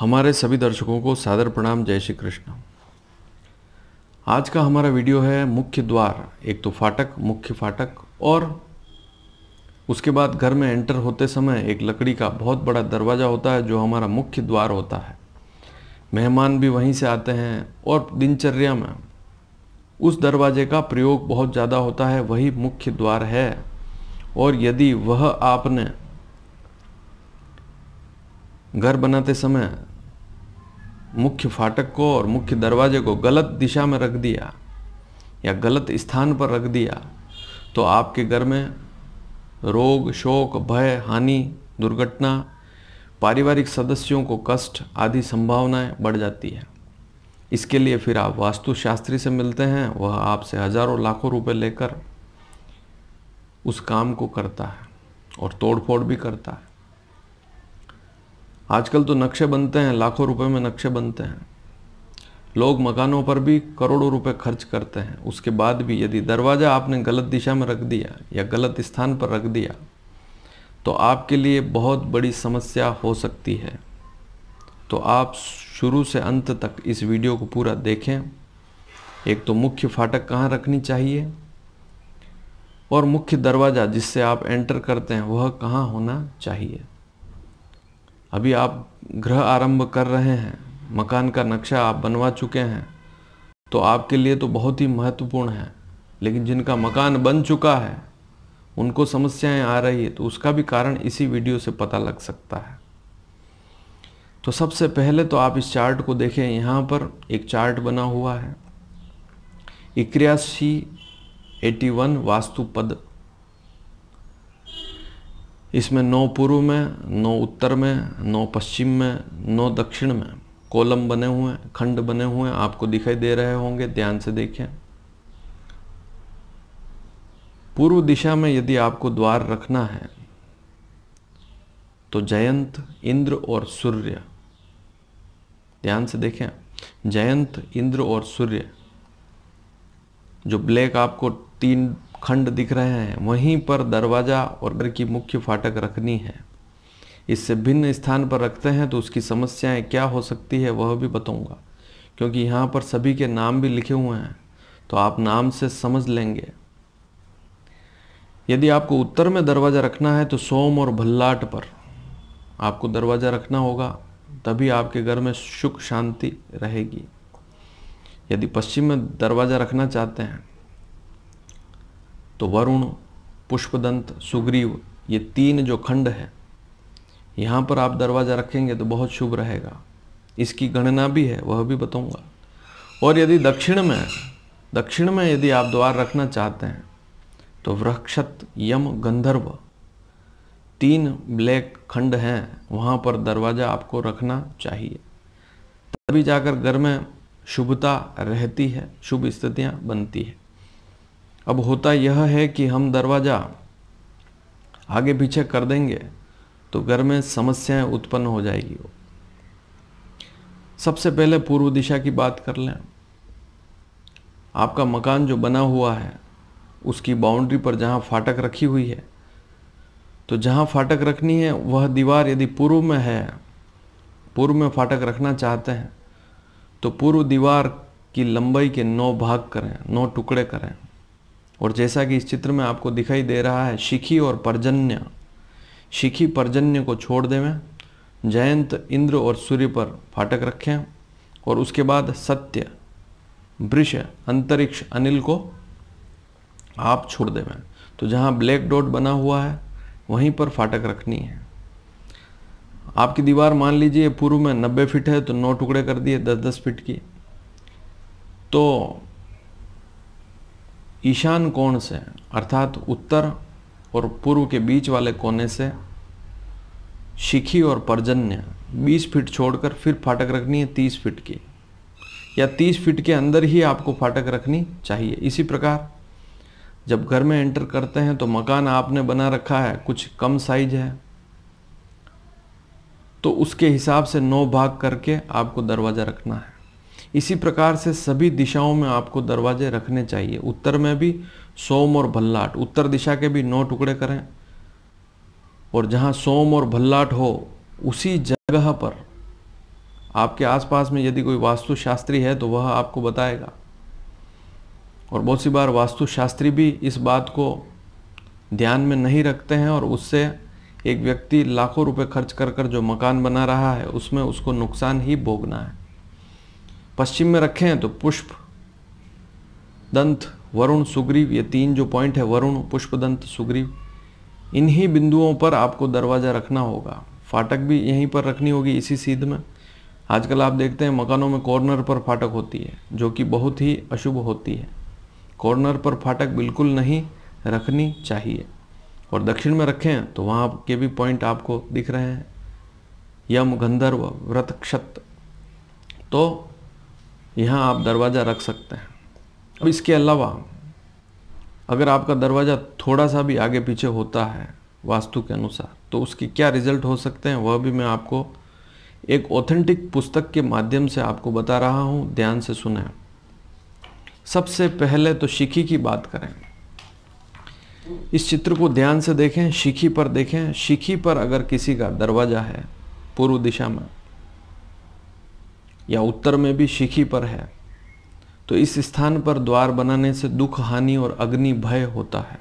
हमारे सभी दर्शकों को सादर प्रणाम जय श्री कृष्ण आज का हमारा वीडियो है मुख्य द्वार एक तो फाटक मुख्य फाटक और उसके बाद घर में एंटर होते समय एक लकड़ी का बहुत बड़ा दरवाज़ा होता है जो हमारा मुख्य द्वार होता है मेहमान भी वहीं से आते हैं और दिनचर्या में उस दरवाजे का प्रयोग बहुत ज़्यादा होता है वही मुख्य द्वार है और यदि वह आपने घर बनाते समय मुख्य फाटक को और मुख्य दरवाजे को गलत दिशा में रख दिया या गलत स्थान पर रख दिया तो आपके घर में रोग शोक भय हानि दुर्घटना पारिवारिक सदस्यों को कष्ट आदि संभावनाएं बढ़ जाती है इसके लिए फिर आप वास्तुशास्त्री से मिलते हैं वह आपसे हजारों लाखों रुपए लेकर उस काम को करता है और तोड़फोड़ भी करता है आजकल तो नक्शे बनते हैं लाखों रुपए में नक्शे बनते हैं लोग मकानों पर भी करोड़ों रुपए खर्च करते हैं उसके बाद भी यदि दरवाज़ा आपने गलत दिशा में रख दिया या गलत स्थान पर रख दिया तो आपके लिए बहुत बड़ी समस्या हो सकती है तो आप शुरू से अंत तक इस वीडियो को पूरा देखें एक तो मुख्य फाटक कहाँ रखनी चाहिए और मुख्य दरवाज़ा जिससे आप एंटर करते हैं वह कहाँ होना चाहिए अभी आप गृह आरंभ कर रहे हैं मकान का नक्शा आप बनवा चुके हैं तो आपके लिए तो बहुत ही महत्वपूर्ण है लेकिन जिनका मकान बन चुका है उनको समस्याएं आ रही है तो उसका भी कारण इसी वीडियो से पता लग सकता है तो सबसे पहले तो आप इस चार्ट को देखें यहाँ पर एक चार्ट बना हुआ है इक्यासी एटी वन वास्तुपद इसमें नौ पूर्व में नौ उत्तर में नौ पश्चिम में नौ दक्षिण में कॉलम बने हुए हैं खंड बने हुए हैं आपको दिखाई दे रहे होंगे ध्यान से देखें पूर्व दिशा में यदि आपको द्वार रखना है तो जयंत इंद्र और सूर्य ध्यान से देखें जयंत इंद्र और सूर्य जो ब्लैक आपको तीन खंड दिख रहे हैं वहीं पर दरवाज़ा और घर की मुख्य फाटक रखनी है इससे भिन्न स्थान पर रखते हैं तो उसकी समस्याएं क्या हो सकती है वह भी बताऊंगा क्योंकि यहाँ पर सभी के नाम भी लिखे हुए हैं तो आप नाम से समझ लेंगे यदि आपको उत्तर में दरवाज़ा रखना है तो सोम और भल्लाट पर आपको दरवाज़ा रखना होगा तभी आपके घर में सुख शांति रहेगी यदि पश्चिम में दरवाज़ा रखना चाहते हैं तो वरुण पुष्पदंत सुग्रीव ये तीन जो खंड है यहाँ पर आप दरवाज़ा रखेंगे तो बहुत शुभ रहेगा इसकी गणना भी है वह भी बताऊँगा और यदि दक्षिण में दक्षिण में यदि आप द्वार रखना चाहते हैं तो वृक्षत यम गंधर्व तीन ब्लैक खंड हैं वहाँ पर दरवाज़ा आपको रखना चाहिए तभी जाकर घर में शुभता रहती है शुभ स्थितियाँ बनती है अब होता यह है कि हम दरवाज़ा आगे पीछे कर देंगे तो घर में समस्याएं उत्पन्न हो जाएगी सबसे पहले पूर्व दिशा की बात कर लें आपका मकान जो बना हुआ है उसकी बाउंड्री पर जहां फाटक रखी हुई है तो जहां फाटक रखनी है वह दीवार यदि पूर्व में है पूर्व में फाटक रखना चाहते हैं तो पूर्व दीवार की लंबाई के नौ भाग करें नौ टुकड़े करें और जैसा कि इस चित्र में आपको दिखाई दे रहा है शिखी और पर्जन्य शिखी पर्जन्य को छोड़ देवें जयंत इंद्र और सूर्य पर फाटक रखें और उसके बाद सत्य वृष अंतरिक्ष अनिल को आप छोड़ देवें तो जहां ब्लैक डॉट बना हुआ है वहीं पर फाटक रखनी है आपकी दीवार मान लीजिए पूर्व में 90 फीट है तो नौ टुकड़े कर दिए 10 10 फीट की तो ईशान कोण से अर्थात उत्तर और पूर्व के बीच वाले कोने से शिखी और पर्जन्य 20 फीट छोड़कर फिर फाटक रखनी है 30 फीट की या 30 फीट के अंदर ही आपको फाटक रखनी चाहिए इसी प्रकार जब घर में एंटर करते हैं तो मकान आपने बना रखा है कुछ कम साइज है तो उसके हिसाब से नौ भाग करके आपको दरवाज़ा रखना है इसी प्रकार से सभी दिशाओं में आपको दरवाजे रखने चाहिए उत्तर में भी सोम और भल्लाट उत्तर दिशा के भी नौ टुकड़े करें और जहाँ सोम और भल्लाट हो उसी जगह पर आपके आसपास में यदि कोई वास्तुशास्त्री है तो वह आपको बताएगा और बहुत सी बार वास्तुशास्त्री भी इस बात को ध्यान में नहीं रखते हैं और उससे एक व्यक्ति लाखों रुपए खर्च कर कर जो मकान बना रहा है उसमें उसको नुकसान ही भोगना है पश्चिम में रखें तो पुष्प दंत वरुण सुग्रीव ये तीन जो पॉइंट है वरुण पुष्प दंत सुग्रीव इन्हीं बिंदुओं पर आपको दरवाज़ा रखना होगा फाटक भी यहीं पर रखनी होगी इसी सीध में आजकल आप देखते हैं मकानों में कॉर्नर पर फाटक होती है जो कि बहुत ही अशुभ होती है कॉर्नर पर फाटक बिल्कुल नहीं रखनी चाहिए और दक्षिण में रखें तो वहाँ के भी पॉइंट आपको दिख रहे हैं यम गंधर्व व्रत क्षत तो यहाँ आप दरवाज़ा रख सकते हैं अब इसके अलावा अगर आपका दरवाज़ा थोड़ा सा भी आगे पीछे होता है वास्तु के अनुसार तो उसकी क्या रिजल्ट हो सकते हैं वह भी मैं आपको एक ऑथेंटिक पुस्तक के माध्यम से आपको बता रहा हूँ ध्यान से सुने सबसे पहले तो शिखी की बात करें इस चित्र को ध्यान से देखें शिखी पर देखें शिखी पर अगर किसी का दरवाज़ा है पूर्व दिशा में या उत्तर में भी शिखी पर है तो इस स्थान पर द्वार बनाने से दुख हानि और अग्नि भय होता है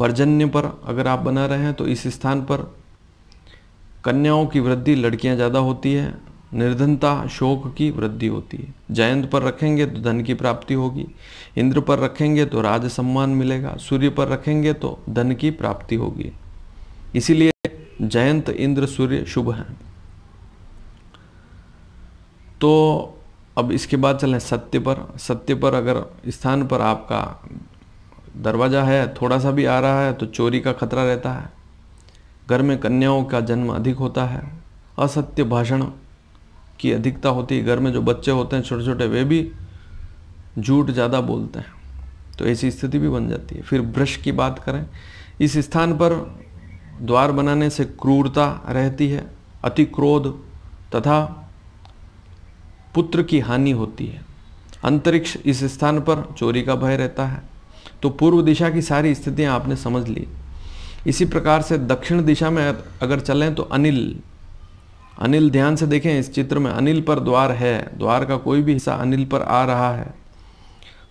पर्जन्य पर अगर आप बना रहे हैं तो इस स्थान पर कन्याओं की वृद्धि लड़कियां ज़्यादा होती है निर्धनता शोक की वृद्धि होती है जयंत पर रखेंगे तो धन की प्राप्ति होगी इंद्र पर रखेंगे तो राज सम्मान मिलेगा सूर्य पर रखेंगे तो धन की प्राप्ति होगी इसीलिए जयंत इंद्र सूर्य शुभ हैं तो अब इसके बाद चलें सत्य पर सत्य पर अगर स्थान पर आपका दरवाज़ा है थोड़ा सा भी आ रहा है तो चोरी का खतरा रहता है घर में कन्याओं का जन्म अधिक होता है असत्य भाषण की अधिकता होती है घर में जो बच्चे होते हैं छोटे छोटे वे भी झूठ ज़्यादा बोलते हैं तो ऐसी स्थिति भी बन जाती है फिर ब्रश की बात करें इस स्थान पर द्वार बनाने से क्रूरता रहती है अति क्रोध तथा पुत्र की हानि होती है अंतरिक्ष इस स्थान पर चोरी का भय रहता है तो पूर्व दिशा की सारी स्थितियाँ आपने समझ ली इसी प्रकार से दक्षिण दिशा में अगर चलें तो अनिल अनिल ध्यान से देखें इस चित्र में अनिल पर द्वार है द्वार का कोई भी हिस्सा अनिल पर आ रहा है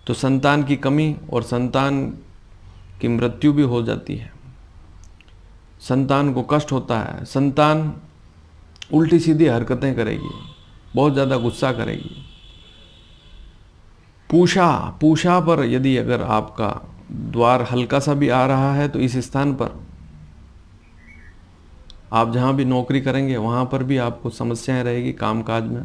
तो संतान की कमी और संतान की मृत्यु भी हो जाती है संतान को कष्ट होता है संतान उल्टी सीधी हरकतें करेगी बहुत ज़्यादा गुस्सा करेगी पूषा पूषा पर यदि अगर आपका द्वार हल्का सा भी आ रहा है तो इस स्थान पर आप जहाँ भी नौकरी करेंगे वहाँ पर भी आपको समस्याएं रहेगी कामकाज में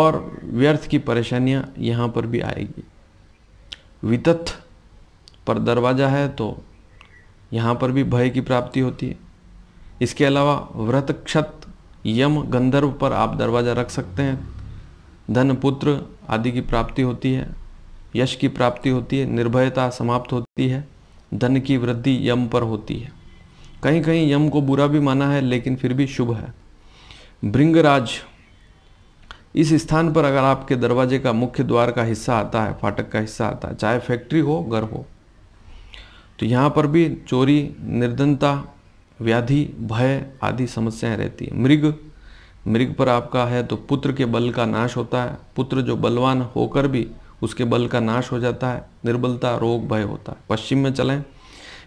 और व्यर्थ की परेशानियाँ यहाँ पर भी आएगी वितथ पर दरवाज़ा है तो यहाँ पर भी भय की प्राप्ति होती है इसके अलावा व्रत क्षत यम गंधर्व पर आप दरवाज़ा रख सकते हैं धन पुत्र आदि की प्राप्ति होती है यश की प्राप्ति होती है निर्भयता समाप्त होती है धन की वृद्धि यम पर होती है कहीं कहीं यम को बुरा भी माना है लेकिन फिर भी शुभ है भृंगराज इस स्थान पर अगर आपके दरवाजे का मुख्य द्वार का हिस्सा आता है फाटक का हिस्सा आता है चाहे फैक्ट्री हो घर हो तो यहाँ पर भी चोरी निर्धनता व्याधि भय आदि समस्याएं रहती है मृग मृग पर आपका है तो पुत्र के बल का नाश होता है पुत्र जो बलवान होकर भी उसके बल का नाश हो जाता है निर्बलता रोग भय होता है पश्चिम में चलें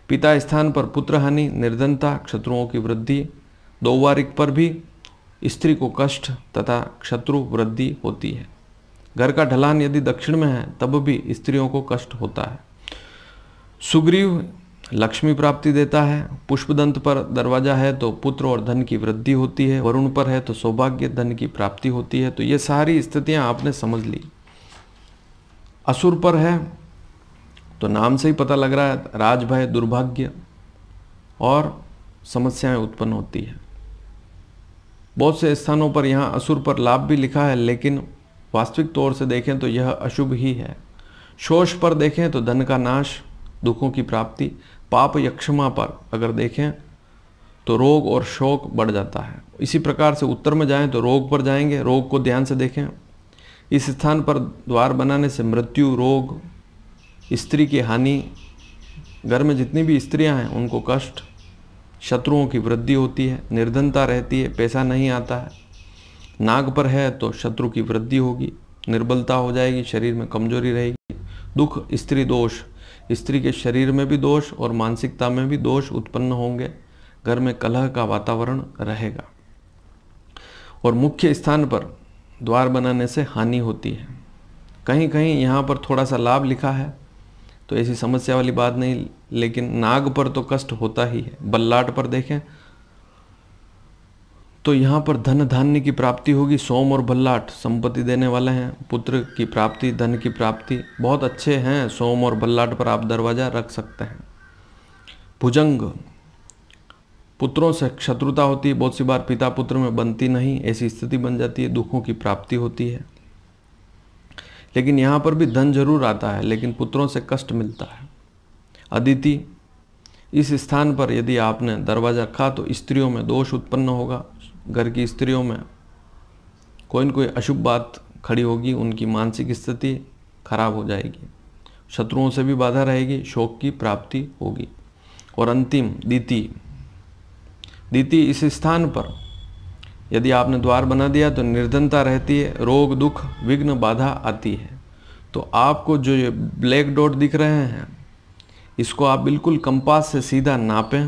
पिता स्थान पर पुत्र हानि निर्धनता शत्रुओं की वृद्धि दौवारिक पर भी स्त्री को कष्ट तथा शत्रु वृद्धि होती है घर का ढलान यदि दक्षिण में है तब भी स्त्रियों को कष्ट होता है सुग्रीव लक्ष्मी प्राप्ति देता है पुष्प दंत पर दरवाजा है तो पुत्र और धन की वृद्धि होती है वरुण पर है तो सौभाग्य धन की प्राप्ति होती है तो ये सारी स्थितियां आपने समझ ली असुर पर है तो नाम से ही पता लग रहा है राजभय दुर्भाग्य और समस्याएं उत्पन्न होती है बहुत से स्थानों पर यहाँ असुर पर लाभ भी लिखा है लेकिन वास्तविक तौर से देखें तो यह अशुभ ही है शोष पर देखें तो धन का नाश दुखों की प्राप्ति पाप यक्षमा पर अगर देखें तो रोग और शोक बढ़ जाता है इसी प्रकार से उत्तर में जाएं तो रोग पर जाएंगे रोग को ध्यान से देखें इस स्थान पर द्वार बनाने से मृत्यु रोग स्त्री की हानि घर में जितनी भी स्त्रियां हैं उनको कष्ट शत्रुओं की वृद्धि होती है निर्धनता रहती है पैसा नहीं आता है नाग पर है तो शत्रु की वृद्धि होगी निर्बलता हो जाएगी शरीर में कमजोरी रहेगी दुख स्त्री दोष स्त्री के शरीर में भी दोष और मानसिकता में भी दोष उत्पन्न होंगे घर में कलह का वातावरण रहेगा और मुख्य स्थान पर द्वार बनाने से हानि होती है कहीं कहीं यहाँ पर थोड़ा सा लाभ लिखा है तो ऐसी समस्या वाली बात नहीं लेकिन नाग पर तो कष्ट होता ही है बल्लाट पर देखें तो यहाँ पर धन धान्य की प्राप्ति होगी सोम और भल्लाट संपत्ति देने वाले हैं पुत्र की प्राप्ति धन की प्राप्ति बहुत अच्छे हैं सोम और भल्लाट पर आप दरवाज़ा रख सकते हैं भुजंग पुत्रों से शत्रुता होती है बहुत सी बार पिता पुत्र में बनती नहीं ऐसी स्थिति बन जाती है दुखों की प्राप्ति होती है लेकिन यहाँ पर भी धन जरूर आता है लेकिन पुत्रों से कष्ट मिलता है अदिति इस स्थान पर यदि आपने दरवाज़ा रखा तो स्त्रियों में दोष उत्पन्न होगा घर की स्त्रियों में कोई न कोई अशुभ बात खड़ी होगी उनकी मानसिक स्थिति खराब हो जाएगी शत्रुओं से भी बाधा रहेगी शोक की प्राप्ति होगी और अंतिम दीति दीति इस स्थान पर यदि आपने द्वार बना दिया तो निर्धनता रहती है रोग दुख विघ्न बाधा आती है तो आपको जो ये ब्लैक डॉट दिख रहे हैं इसको आप बिल्कुल कंपास से सीधा नापें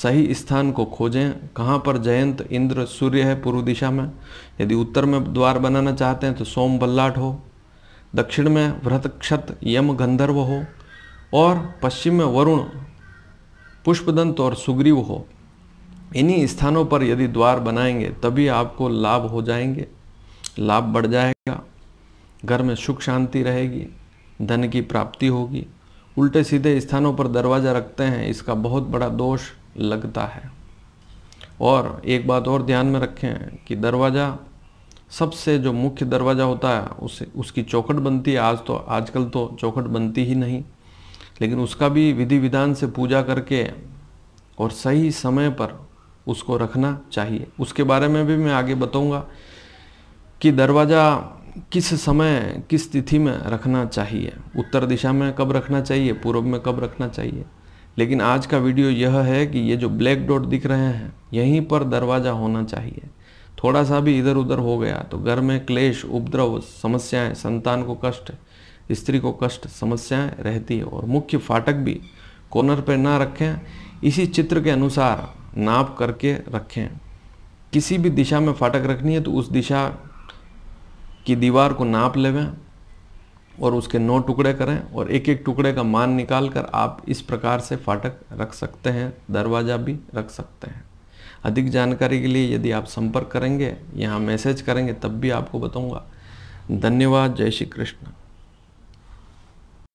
सही स्थान को खोजें कहाँ पर जयंत इंद्र सूर्य है पूर्व दिशा में यदि उत्तर में द्वार बनाना चाहते हैं तो सोम बल्लाट हो दक्षिण में क्षत यम गंधर्व हो और पश्चिम में वरुण पुष्पदंत और सुग्रीव हो इन्हीं स्थानों पर यदि द्वार बनाएंगे तभी आपको लाभ हो जाएंगे लाभ बढ़ जाएगा घर में सुख शांति रहेगी धन की प्राप्ति होगी उल्टे सीधे स्थानों पर दरवाज़ा रखते हैं इसका बहुत बड़ा दोष लगता है और एक बात और ध्यान में रखें कि दरवाज़ा सबसे जो मुख्य दरवाज़ा होता है उसे उसकी चौखट बनती है आज तो आजकल तो चौखट बनती ही नहीं लेकिन उसका भी विधि विधान से पूजा करके और सही समय पर उसको रखना चाहिए उसके बारे में भी मैं आगे बताऊंगा कि दरवाज़ा किस समय किस तिथि में रखना चाहिए उत्तर दिशा में कब रखना चाहिए पूर्व में कब रखना चाहिए लेकिन आज का वीडियो यह है कि ये जो ब्लैक डॉट दिख रहे हैं यहीं पर दरवाज़ा होना चाहिए थोड़ा सा भी इधर उधर हो गया तो घर में क्लेश उपद्रव समस्याएं संतान को कष्ट स्त्री को कष्ट समस्याएं रहती है और मुख्य फाटक भी कॉर्नर पर ना रखें इसी चित्र के अनुसार नाप करके रखें किसी भी दिशा में फाटक रखनी है तो उस दिशा की दीवार को नाप लेवें और उसके नौ टुकड़े करें और एक एक टुकड़े का मान निकाल कर आप इस प्रकार से फाटक रख सकते हैं दरवाज़ा भी रख सकते हैं अधिक जानकारी के लिए यदि आप संपर्क करेंगे यहाँ मैसेज करेंगे तब भी आपको बताऊँगा धन्यवाद जय श्री कृष्ण